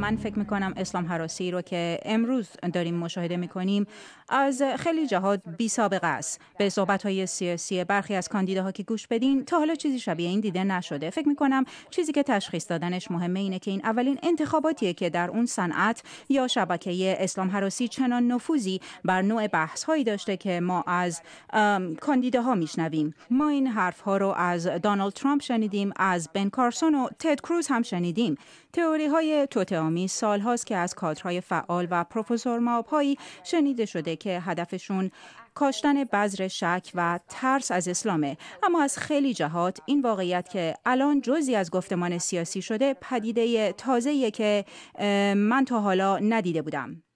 من فکر میکنم اسلام حراسی رو که امروز داریم مشاهده میکنیم از خیلی جهات بی سابقه است به صحبت های سیاسی برخی از کاندیداها که گوش بدین تا حالا چیزی شبیه این دیده نشده فکر میکنم چیزی که تشخیص دادنش مهمه اینه که این اولین انتخاباتیه که در اون صنعت یا شبکه اسلام حراسی چنان نفوذی بر نوع بحث هایی داشته که ما از کاندیداها میشنویم ما این حرف ها رو از دونالد ترامپ شنیدیم از بن کارسون و تد کروز هم شنیدیم تئوری های سالهاست که از کادرهای فعال و پروفسور ماپایی شنیده شده که هدفشون کاشتن بذر شک و ترس از اسلامه اما از خیلی جهات این واقعیت که الان جزی از گفتمان سیاسی شده پدیده تازه‌ایه که من تا حالا ندیده بودم